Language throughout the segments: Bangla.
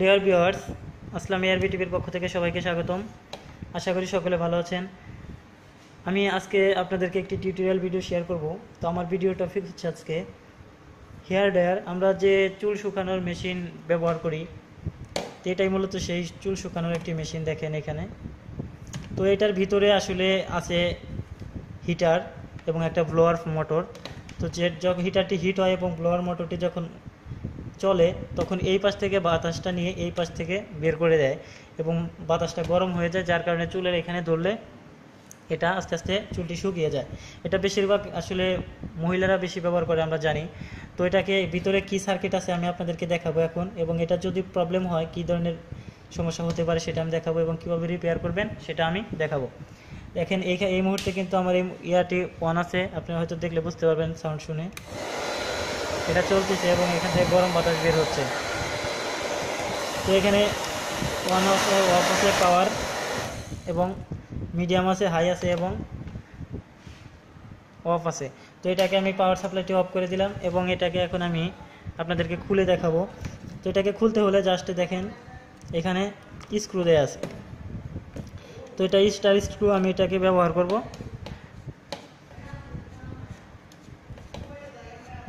ডিয়ার ভিউয়ার্স আসলাম বি টিভির পক্ষ থেকে সবাইকে স্বাগতম আশা করি সকলে ভালো আছেন আমি আজকে আপনাদেরকে একটি টিউটোরিয়াল ভিডিও শেয়ার করব তো আমার ভিডিও টপিক হচ্ছে আজকে হেয়ার ড্রায়ার আমরা যে চুল শুকানোর মেশিন ব্যবহার করি তো এটাই মূলত সেই চুল শুকানোর একটি মেশিন দেখেন এখানে তো এটার ভিতরে আসলে আছে হিটার এবং একটা ব্লোয়ার মোটর তো যে যখন হিটারটি হিট হয় এবং ব্লোয়ার মোটরটি যখন চলে তখন এই পাশ থেকে বাতাসটা নিয়ে এই পাশ থেকে বের করে দেয় এবং বাতাসটা গরম হয়ে যায় যার কারণে চুলের এখানে ধরলে এটা আস্তে আস্তে চুলটি শুকিয়ে যায় এটা বেশিরভাগ আসলে মহিলারা বেশি ব্যবহার করে আমরা জানি তো এটাকে ভিতরে কি সার্কিট আছে আমি আপনাদেরকে দেখাবো এখন এবং এটা যদি প্রবলেম হয় কি ধরনের সমস্যা হতে পারে সেটা আমি দেখাবো এবং কীভাবে রিপেয়ার করবেন সেটা আমি দেখাবো দেখেন এই এই মুহূর্তে কিন্তু আমার এই ইয়ারটি অন আছে আপনি হয়তো দেখলে বুঝতে পারবেন সাউন্ড শুনে এটা চলতেছে এবং এখান থেকে গরম বাতাস বের হচ্ছে তো এখানে ওয়ান অফ আছে পাওয়ার এবং মিডিয়াম আছে হাই আছে এবং অফ আছে তো এটাকে আমি পাওয়ার সাপ্লাইটি অফ করে দিলাম এবং এটাকে এখন আমি আপনাদেরকে খুলে দেখাবো তো এটাকে খুলতে হলে জাস্টে দেখেন এখানে স্ক্রু দেয়া আছে তো এটা স্টার স্ক্রু আমি এটাকে ব্যবহার করব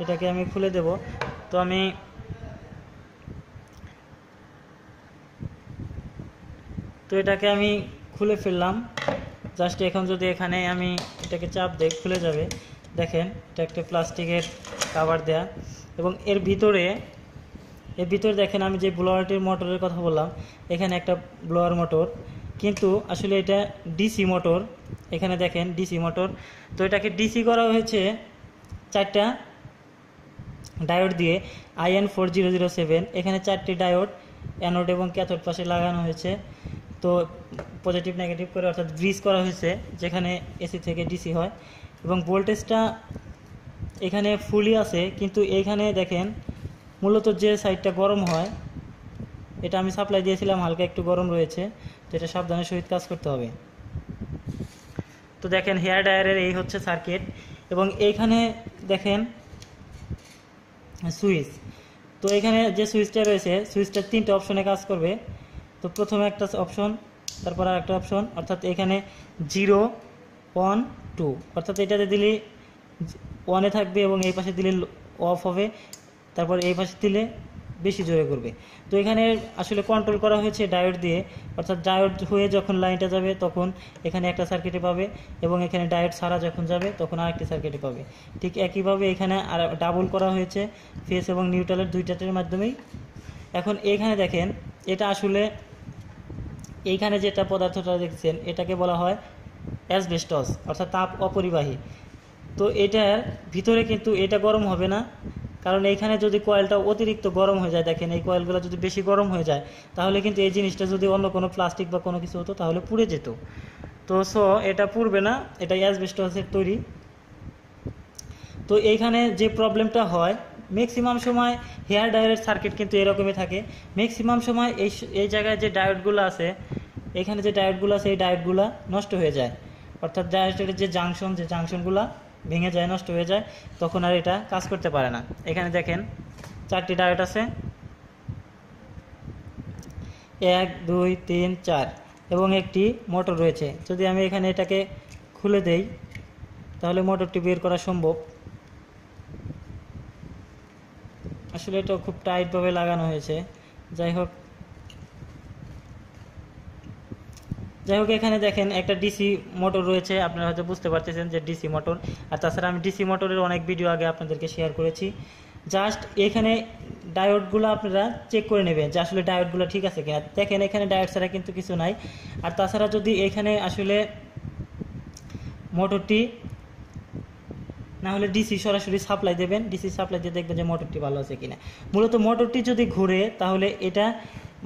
এটাকে আমি খুলে দেব তো আমি তো এটাকে আমি খুলে ফেললাম জাস্ট এখন যদি এখানে আমি এটাকে চাপ দেয় খুলে যাবে দেখেন এটা একটা প্লাস্টিকের কাভার দেয়া এবং এর ভিতরে এর ভিতরে দেখেন আমি যে ব্লোয়ারটির মোটরের কথা বললাম এখানে একটা ব্লোয়ার মোটর কিন্তু আসলে এটা ডিসি মোটর এখানে দেখেন ডিসি মোটর তো এটাকে ডিসি করা হয়েছে চারটা ডায়োড দিয়ে IN four zero zero seven এখানে চারটি ডায়োড অ্যানোড এবং ক্যাথোড পাশে লাগানো হয়েছে তো পজিটিভ নেগেটিভ করে অর্থাৎ ব্রিজ করা হয়েছে যেখানে এসি থেকে ডিসি হয় এবং ভোল্টেজটা এখানে ফুলই আছে কিন্তু এইখানে দেখেন মূলত যে সাইডটা গরম হয় এটা আমি সাপ্লাই দিয়েছিলাম হালকা একটু গরম রয়েছে তো এটা সাবধানের সহিত কাজ করতে হবে তো দেখেন হেয়ার ডায়ারের এই হচ্ছে সার্কিট এবং এইখানে দেখেন সুইচ তো এখানে যে সুইচটা রয়েছে সুইচটার তিনটা অপশনে কাজ করবে তো প্রথমে একটা অপশন তারপর আর একটা অপশন অর্থাৎ এখানে জিরো ওয়ান টু অর্থাৎ এটাতে দিলে ওয়ানে থাকবে এবং এই পাশে দিলে অফ হবে তারপর এই পাশে দিলে বেশি জোরে করবে তো এখানে আসলে কন্ট্রোল করা হয়েছে ডায়োড দিয়ে অর্থাৎ ডায়োড হয়ে যখন লাইনটা যাবে তখন এখানে একটা সার্কিটে পাবে এবং এখানে ডায়োড ছাড়া যখন যাবে তখন আরেকটি সার্কিটে পাবে ঠিক একইভাবে এখানে আর ডাবল করা হয়েছে ফেস এবং নিউট্রালের দুইটাটের মাধ্যমেই এখন এখানে দেখেন এটা আসলে এইখানে যেটা পদার্থটা দেখছেন এটাকে বলা হয় অ্যাসবেস্টস অর্থাৎ তাপ অপরিবাহী তো এটার ভিতরে কিন্তু এটা গরম হবে না কারণ এইখানে যদি কয়েলটা অতিরিক্ত গরম হয়ে যায় দেখেন এই কয়েলগুলো যদি বেশি গরম হয়ে যায় তাহলে কিন্তু এই জিনিসটা যদি অন্য কোনো প্লাস্টিক বা কোনো কিছু হতো তাহলে পুড়ে যেত তো সো এটা পুড়বে না এটা অ্যাসবেস্টসের তৈরি তো এইখানে যে প্রবলেমটা হয় ম্যাক্সিমাম সময় হেয়ার ডায়ারের সার্কিট কিন্তু এরকমই থাকে ম্যাক্সিমাম সময় এই এই জায়গায় যে ডায়োডগুলো আছে এখানে যে ডায়োডগুলো আছে এই ডায়োডগুলো নষ্ট হয়ে যায় অর্থাৎ ডায়োডের যে জাংশন যে জাংশনগুলো ভেঙে যায় নষ্ট হয়ে যায় তখন আর এটা কাজ করতে পারে না এখানে দেখেন চারটি ডায়েট আছে এক দুই তিন চার এবং একটি মোটর রয়েছে যদি আমি এখানে এটাকে খুলে দেই তাহলে মোটরটি বের করা সম্ভব আসলে এটা খুব টাইটভাবে লাগানো হয়েছে যাই হোক যাই হোক এখানে দেখেন একটা ডিসি মোটর রয়েছে আপনারা হয়তো বুঝতে পারতেছেন যে ডিসি মোটর আর তাছাড়া আমি ডিসি মোটরের অনেক ভিডিও আগে আপনাদেরকে শেয়ার করেছি জাস্ট এখানে ডায়োডগুলো আপনারা চেক করে নেবেন যে আসলে ডায়োডগুলো ঠিক আছে কিনা দেখেন এখানে ডায়োড ছাড়া কিন্তু কিছু নাই আর তাছাড়া যদি এখানে আসলে মোটরটি না হলে ডিসি সরাসরি সাপ্লাই দেবেন ডিসি সাপ্লাই দিয়ে দেখবেন যে মোটরটি ভালো আছে কিনা মূলত মোটরটি যদি ঘুরে তাহলে এটা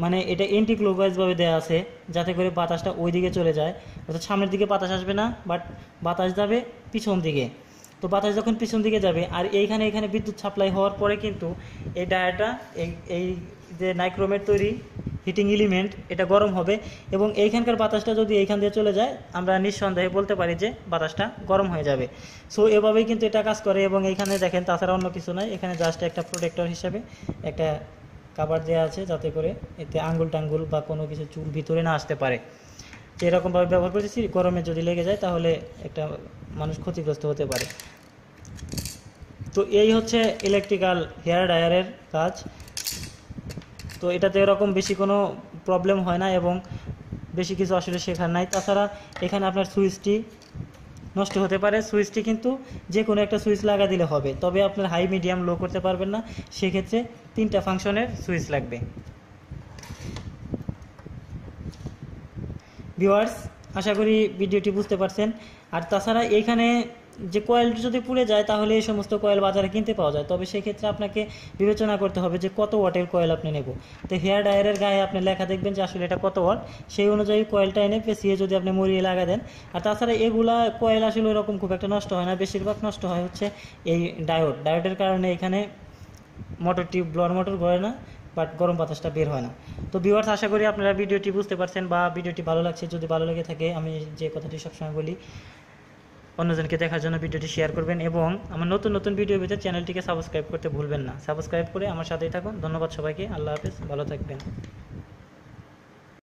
মানে এটা এন্টি ক্লোকওয়াইজভাবে দেওয়া আছে যাতে করে বাতাসটা ওই দিকে চলে যায় অর্থাৎ সামনের দিকে বাতাস আসবে না বাট বাতাস যাবে পিছন দিকে তো বাতাস যখন পিছন দিকে যাবে আর এইখানে এখানে বিদ্যুৎ সাপ্লাই হওয়ার পরে কিন্তু এই ডায়াটা এই এই যে নাইক্রোমেট তৈরি হিটিং এলিমেন্ট এটা গরম হবে এবং এইখানকার বাতাসটা যদি এইখান দিয়ে চলে যায় আমরা নিঃসন্দেহে বলতে পারি যে বাতাসটা গরম হয়ে যাবে সো এভাবেই কিন্তু এটা কাজ করে এবং এইখানে দেখেন তাছাড়া অন্য কিছু নয় এখানে জাস্ট একটা প্রোটেক্টর হিসাবে একটা কাবার দেওয়া আছে যাতে করে এতে আঙ্গুল টাঙ্গুল বা কোনো কিছু চুল ভিতরে না আসতে পারে তো এরকমভাবে ব্যবহার করেছি গরমে যদি লেগে যায় তাহলে একটা মানুষ ক্ষতিগ্রস্ত হতে পারে তো এই হচ্ছে ইলেকট্রিক্যাল হেয়ার ড্রায়ারের কাজ তো এটাতে এরকম বেশি কোনো প্রবলেম হয় না এবং বেশি কিছু আসলে শেখার নাই তাছাড়া এখানে আপনার সুইচটি নষ্ট হতে পারে সুইচটি কিন্তু যে কোনো একটা সুইচ লাগা দিলে হবে তবে আপনার হাই মিডিয়াম লো করতে পারবেন না সেক্ষেত্রে তিনটা ফাংশনের সুইচ লাগবে ভিওয়ার্স আশা করি ভিডিওটি বুঝতে পারছেন আর তাছাড়া এইখানে যে কয়েলটি যদি পুড়ে যায় তাহলে এই সমস্ত কয়েল বাজারে কিনতে পাওয়া যায় তবে সেক্ষেত্রে আপনাকে বিবেচনা করতে হবে যে কত ওয়াটের কয়েল আপনি নেব তো হেয়ার ডায়ারের গায়ে আপনি লেখা দেখবেন যে আসলে এটা কত ওয়াট সেই অনুযায়ী কয়েলটা এনে পেঁচিয়ে যদি আপনি মরিয়ে লাগা দেন আর তাছাড়া এগুলা কয়েল আসলে ওরকম খুব একটা নষ্ট হয় না বেশিরভাগ নষ্ট হয় হচ্ছে এই ডায়োড ডায়োডের কারণে এখানে মোটর টিউব ব্লোয়ার মোটর ঘরে না বাট গরম বাতাসটা বের হয় না তো ভিউয়ার্স আশা করি আপনারা ভিডিওটি বুঝতে পারছেন বা ভিডিওটি ভালো লাগছে যদি ভালো লেগে থাকে আমি যে কথাটি সবসময় বলি অন্যজনকে দেখার জন্য ভিডিওটি শেয়ার করবেন এবং আমার নতুন নতুন ভিডিও পেতে চ্যানেলটিকে সাবস্ক্রাইব করতে ভুলবেন না সাবস্ক্রাইব করে আমার সাথেই থাকুন ধন্যবাদ সবাইকে আল্লাহ হাফেজ ভালো থাকবেন